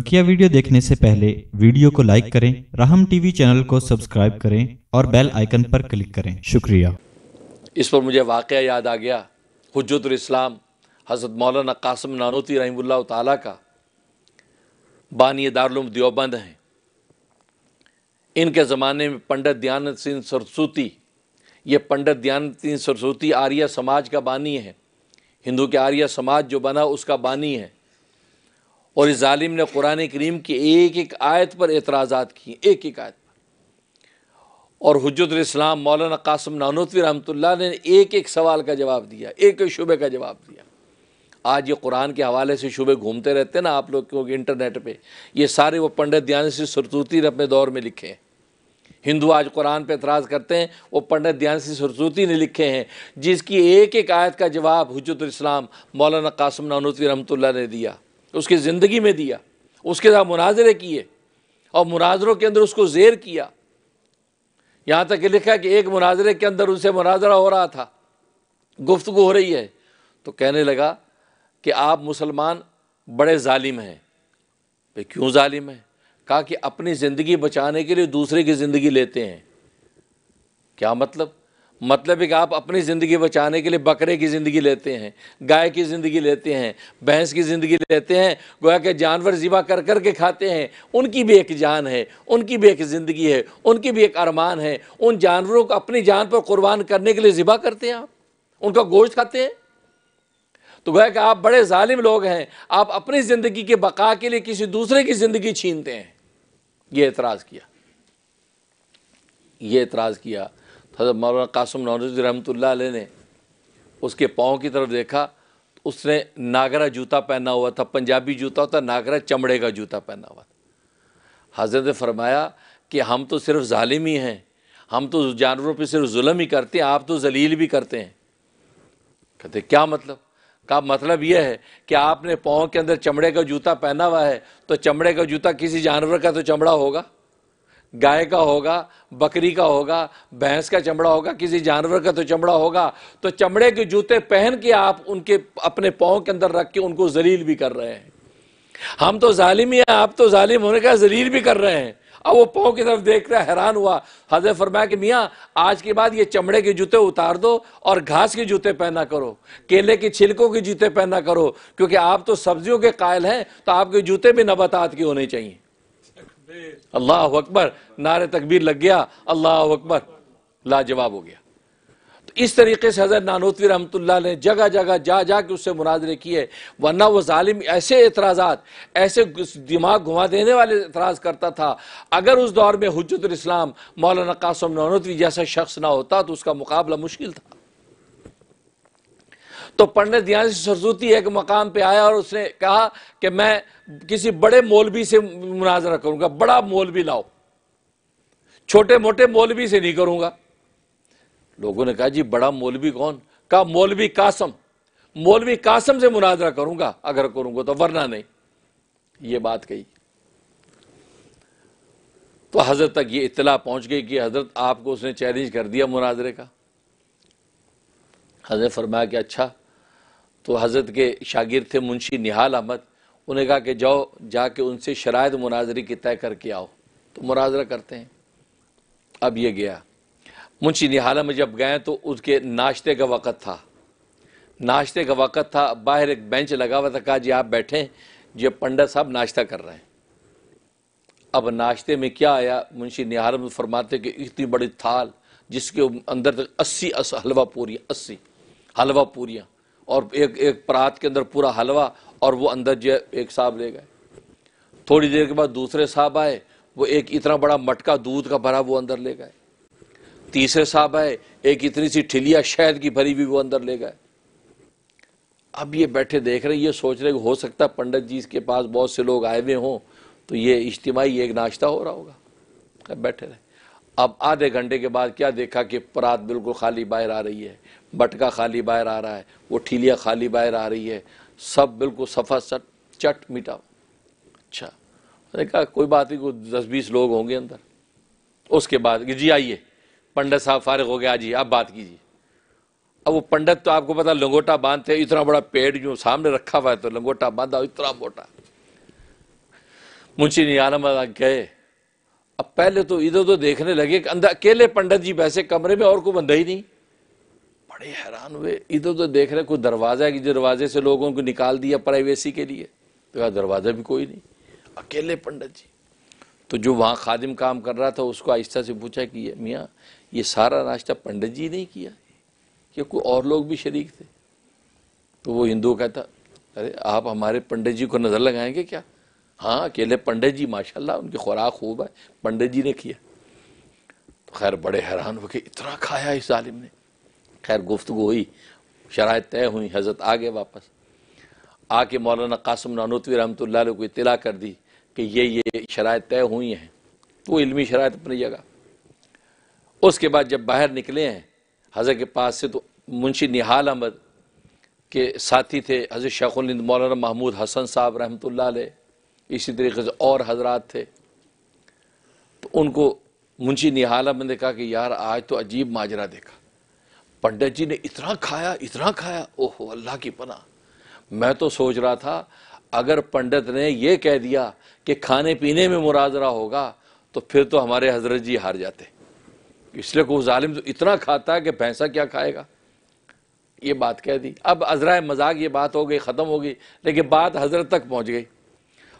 बकिया वीडियो देखने से पहले वीडियो को लाइक करें राहम टीवी चैनल को सब्सक्राइब करें और बेल आइकन पर क्लिक करें शुक्रिया इस पर मुझे वाक़ याद आ गया हजतलाम हज़रत मौलाना कासम नानोती रही का बानी दारुम दियोबंद हैं इनके ज़माने में पंडित दयानत सिंह सरस्वती ये पंडित दयान सिंह सरस्वती आर्य समाज का बानी है हिंदू के आर्य समाज जो बना उसका बानी है और इस ालिम ने कुरान करीम की एक एक आयत पर एतराज़ात किए एक एक आयत पर और हजरतलाम मौलाना कासम नानोतवी रहमत ने एक एक सवाल का जवाब दिया एक एक शुबे का जवाब दिया आज ये कुरान के हवाले से शुबे घूमते रहते हैं ना आप लोग क्योंकि इंटरनेट पर यह सारे वो पंडित दयान सिंह सरतूती ने अपने दौर में लिखे हैं हिंदू आज कुरान पर एतराज़ करते हैं वो पंडित दयान सिंह सरसूती ने लिखे हैं जिसकी एक एक आयत का जवाब हजरतलाम मौलाना कासम नानोतवी रहमत ने दिया उसकी ज़िंदगी में दिया उसके साथ मुनाजरे किए और मुनाजरों के अंदर उसको जेर किया यहाँ तक लिखा कि एक मुनाजरे के अंदर उनसे मुनाजरा हो रहा था गुफ्तु हो रही है तो कहने लगा कि आप मुसलमान बड़े ालिम हैं भाई क्यों ालिम हैं कहा कि अपनी ज़िंदगी बचाने के लिए दूसरे की ज़िंदगी लेते हैं क्या मतलब मतलब है कि आप अपनी ज़िंदगी बचाने के लिए बकरे की ज़िंदगी लेते हैं गाय की ज़िंदगी लेते हैं भैंस की ज़िंदगी लेते हैं गोया के जानवर ज़िबा कर कर के खाते हैं उनकी भी एक जान है उनकी भी एक ज़िंदगी है उनकी भी एक अरमान है उन जानवरों को अपनी जान पर कुर्बान करने के लिए ज़िबा करते हैं आप उनका गोश्त खाते हैं तो गोया कि आप बड़े ालिम लोग हैं आप अपनी ज़िंदगी के बका के लिए किसी दूसरे की ज़िंदगी छीनते हैं ये एतराज़ किया ये एतराज़ किया हजरत मौलाना कासम नौरज रहमतुल्ला ने उसके पाँव की तरफ देखा तो उसने नागरा जूता पहना हुआ था पंजाबी जूता होता नागरा चमड़े का जूता पहना हुआ था हजरत ने फरमाया कि हम तो सिर्फ ालिम ही हैं हम तो जानवरों पे सिर्फ जुल्म ही करते हैं आप तो जलील भी करते हैं कहते क्या मतलब का मतलब यह है कि आपने पाँव के अंदर चमड़े का जूता पहना हुआ है तो चमड़े का जूता किसी जानवर का तो चमड़ा होगा गाय का होगा बकरी का होगा भैंस का चमड़ा होगा किसी जानवर का तो चमड़ा होगा तो चमड़े के जूते पहन के आप उनके अपने पाँव के अंदर रख के उनको जलील भी कर रहे हैं हम तो जालिम ही हैं आप तो जालिम होने का जलील भी कर रहे हैं अब वो पाँव की तरफ देख रहा हैरान हुआ हजरत फरमाया कि मियाँ आज के बाद ये चमड़े के जूते उतार दो और घास के जूते पहना करो केले के छिलकों के जूते पहना करो क्योंकि आप तो सब्जियों के कायल हैं तो आपके जूते भी नबातात के होने चाहिए अल्लाह अकबर नारे तकबीर लग गया अल्लाह अकबर लाजवाब हो गया तो इस तरीके से हज़रत नानोतवी रहमत ने जगह जगह जा जा के उससे मुनाजरे किए वरना वो ालिम ऐसे एतराज़ा ऐसे दिमाग घुमा देने वाले एतराज़ करता था अगर उस दौर में इस्लाम मौलाना कासम नानोतवी जैसा शख्स ना होता तो उसका मुकाबला मुश्किल था तो पंडित ज्ञान सरस्वती एक मकाम पे आया और उसने कहा कि मैं किसी बड़े मौलवी से मुनाजरा करूंगा बड़ा मौलवी लाओ छोटे मोटे मौलवी से नहीं करूंगा लोगों ने कहा जी बड़ा मौलवी कौन कहा मौलवी कासम मौलवी कासम से मुनाजरा करूंगा अगर करूंगा तो वरना नहीं ये बात कही तो हजरत तक ये इतला पहुंच गई कि हजरत आपको उसने चैलेंज कर दिया मुनाजरे का हजरत फरमाया कि अच्छा तो हज़रत के शागिर थे मुंशी निहाल अहमद उन्हें कहा कि जाओ जाके उनसे शराय मुनाजरी की तय करके आओ तो मुनाजरा करते हैं अब ये गया मुंशी निहाल में जब गए तो उसके नाश्ते का वक़्त था नाश्ते का वक़्त था बाहर एक बेंच लगा हुआ था कहा जी आप बैठें जो पंडित साहब नाश्ता कर रहे हैं अब नाश्ते में क्या आया मुंशी निहाल में फरमाते कि इतनी बड़ी थाल जिसके अंदर तक अस्सी हलवा पूरी अस्सी हलवा पूरियाँ और एक एक परात के अंदर पूरा हलवा और वो अंदर जो एक साहब ले गए थोड़ी देर के बाद दूसरे साहब आए वो एक इतना बड़ा मटका दूध का भरा वो अंदर ले गए तीसरे साहब आए एक इतनी सी ठिलिया शहद की भरी हुई वो अंदर ले गए अब ये बैठे देख रहे ये सोच रहे हो सकता है पंडित जी के पास बहुत से लोग आए हुए हों तो ये इज्तिमाही एक नाश्ता हो रहा होगा अब बैठे रहे अब आधे घंटे के बाद क्या देखा कि परात बिल्कुल खाली बाहर आ रही है बटका खाली बाहर आ रहा है वो ठीलिया खाली बाहर आ रही है सब बिल्कुल सफ़ा सट चट मिटा अच्छा मैंने कहा कोई बात नहीं कोई दस बीस लोग होंगे अंदर उसके बाद जी आइए पंडित साहब फारग हो गया जी आप बात कीजिए अब वो पंडित तो आपको पता लंगोटा बांधते इतना बड़ा पेड़ जो सामने रखा हुआ है तो लंगोटा बांधा इतना मोटा मुंशी नियानम गए अब पहले तो इधर तो देखने लगे अंदर अकेले पंडित जी वैसे कमरे में और कोई बंदा ही नहीं बड़े हैरान हुए इधर उधर देख रहे कोई दरवाज़ा है कि दरवाजे से लोगों को निकाल दिया प्राइवेसी के लिए तो यार दरवाज़ा भी कोई नहीं अकेले पंडित जी तो जो वहाँ खादिम काम कर रहा था उसको आहिस्ता से पूछा कि ये मियाँ ये सारा नाश्ता पंडित जी ने किया क्या कोई और लोग भी शरीक थे तो वो हिंदू कहता अरे आप हमारे पंडित जी को नज़र लगाएंगे क्या हाँ अकेले पंडित जी माशाल्लाह उनकी खुराक खूब है पंडित जी ने किया तो खैर बड़े हैरान हो गए इतना खाया इस जालिम ने खैर गुफ्तु हुई शराय तय हुई हज़रत आ गए वापस आके मौलाना कासम नानोतवी रहमत ला को इतला कर दी कि ये ये शराय तय हुई हैं तो इलमी शराय अपनी जगह उसके बाद जब बाहर निकले हैं हजरत के पास से तो मुंशी निहाल अहमद के साथी थे हज़रत शेखुल मौलाना महमूद हसन साहब रहमत ला इसी तरीके से और हजरात थे तो उनको मुंशी निहाल अहमद ने कहा कि यार आज तो अजीब माजरा देखा पंडित जी ने इतना खाया इतना खाया ओहो अल्लाह की पना मैं तो सोच रहा था अगर पंडित ने यह कह दिया कि खाने पीने में मुराजरा होगा तो फिर तो हमारे हजरत जी हार जाते इसलिए को जालिम तो इतना खाता है कि भैंसा क्या खाएगा ये बात कह दी अब अजरा मजाक ये बात हो गई ख़त्म हो गई लेकिन बात हजरत तक पहुँच गई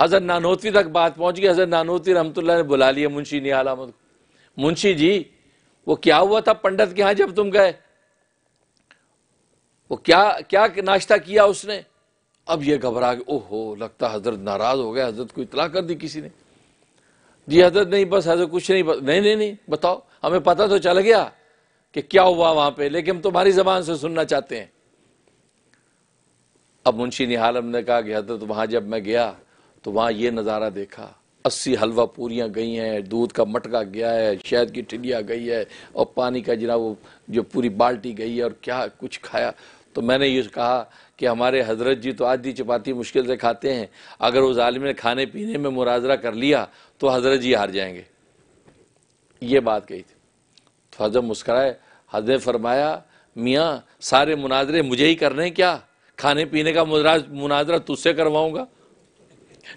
हजरत नानोतवी तक बात पहुँच गई हजरत नानोती रहमतुल्ला ने बुला लिया मुंशी निहाल अहमद मुंशी जी वो क्या हुआ था पंडित के यहाँ जब तुम गए वो क्या क्या नाश्ता किया उसने अब ये घबरा के ओहो लगता हजरत नाराज हो गया हजरत को इतला कर दी किसी ने जी हजरत नहीं बस हजरत कुछ नहीं बस नहीं नहीं नहीं बताओ हमें पता तो चल गया कि क्या हुआ वहां पे लेकिन हम तुम्हारी जबान से सुनना चाहते हैं अब मुंशी निहालम ने कहा कि हजरत वहां जब मैं गया तो वहां ये नज़ारा देखा अस्सी हलवा पूरियाँ गई हैं दूध का मटका गया है शहद की ठिलिया गई है और पानी का जना वो जो पूरी बाल्टी गई है और क्या कुछ खाया तो मैंने ये कहा कि हमारे हजरत जी तो आधी चपाती मुश्किल से खाते हैं अगर उस आलिम ने खाने पीने में मुराजरा कर लिया तो हजरत जी हार जाएंगे ये बात कही थी तो हजर मुस्कराए हजर फरमाया मियाँ सारे मुनाजरे मुझे ही करने क्या खाने पीने का मुनाजरा तुझसे करवाऊँगा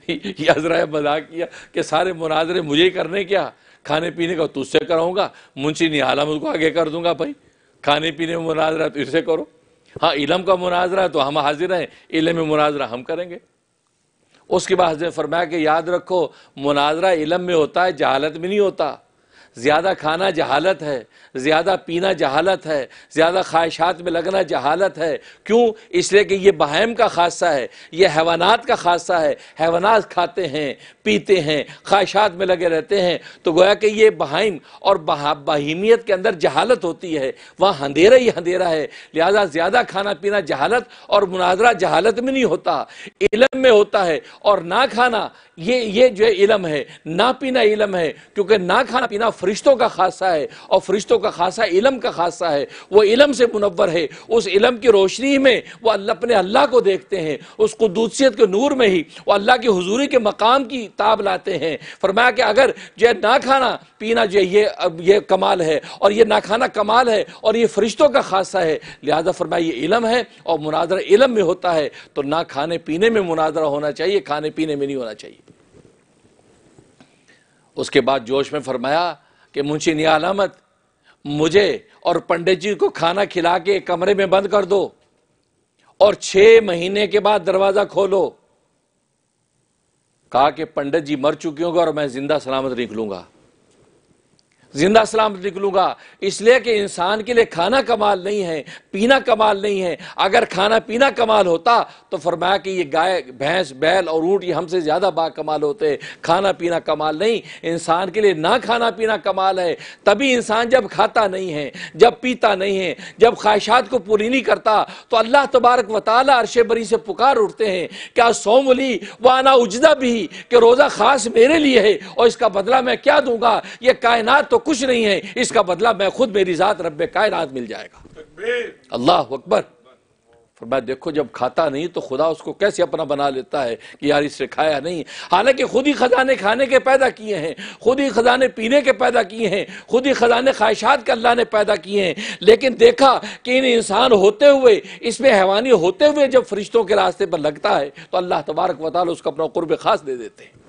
ये अजरा मजाक किया कि सारे मुनाजरे मुझे ही करने क्या खाने पीने का तुझसे तो कराऊंगा मुंशी निहाला मैं उसको आगे कर दूंगा भाई खाने पीने में मुनाजरा तो इससे करो हाँ इलम का मुनाजरा है तो हम हाजिर हैं इलम में मुनाजरा हम करेंगे उसके बाद हजरत फरमाया कि याद रखो मुनाजरा इलम में होता है जहालत में नहीं होता ज़्यादा खाना जहालत है ज़्यादा पीना जहालत है ज़्यादा ख्वाहिशात में लगना जहालत है क्यों इसलिए कि ये बहम का खासा है ये हैवानात का खासा है हैवानात खाते हैं पीते हैं ख्वाहिशात में लगे रहते हैं तो गोया कि ये बहम और बहिमियत के अंदर जहालत होती है वहाँ अंधेरा ही अंधेरा है लिहाजा ज़्यादा खाना पीना जहालत और मुनाजरा जहालत में नहीं होता इलम में होता है और ना खाना ये ये जो है इलम है ना पीना इलम है क्योंकि ना खाना पीना फरिश्तों का खासा है और फरिश्तों का खासा इलम का खासा है वह इलम से मुनवर है उस इलम की रोशनी में वह अपने अल्लाह को देखते हैं उस कुदूसियत के नूर में ही वह अल्लाह की हजूरी के मकाम की ताब लाते हैं फरमाया कि अगर जय ना खाना पीना जो ये अब ये कमाल है और ये ना खाना कमाल है और ये फरिश्तों का खासा है लिहाजा फरमाया ये इलम है और मुनादरा इलम में होता है तो ना खाने पीने में मुनादरा होना चाहिए खाने पीने में नहीं होना चाहिए उसके बाद जोश में फरमाया कि मुंशी नियालामत मुझे और पंडित जी को खाना खिला के कमरे में बंद कर दो और छह महीने के बाद दरवाजा खोलो कहा कि पंडित जी मर चुके होंगे और मैं जिंदा सलामत निकलूंगा जिंदा सलामत निकलूंगा इसलिए कि इंसान के लिए खाना कमाल नहीं है पीना कमाल नहीं है अगर खाना पीना कमाल होता तो फरमाया कि ये गाय भैंस बैल और ऊँट ये हमसे ज़्यादा बा कमाल होते खाना पीना कमाल नहीं इंसान के लिए ना खाना पीना कमाल है तभी इंसान जब खाता नहीं है जब पीता नहीं है जब ख्वाहिशात को पूरी नहीं करता तो अल्लाह तबारक वाली अरशे बरी से पुकार उठते हैं क्या सोमली व आना उजदा भी कि रोज़ा ख़ास मेरे लिए है और इसका बदला मैं क्या दूंगा ये कायनात तो कुछ नहीं है इसका बदला मैं खुद मेरी ज़ात रब कायनात मिल जाएगा अल्लाह अकबर फरमाया देखो जब खाता नहीं तो खुदा उसको कैसे अपना बना लेता है कि यार इससे खाया नहीं हालांकि खुद ही खजाने खाने के पैदा किए हैं खुद ही खजाने पीने के पैदा किए हैं खुद ही खजाने ख्वाहिशात के अल्लाह ने पैदा किए हैं लेकिन देखा कि इन इंसान होते हुए इसमें हैवानी होते हुए जब फरिश्तों के रास्ते पर लगता है तो अल्लाह तबारक वाल उसको अपना कुर्ब खास दे देते हैं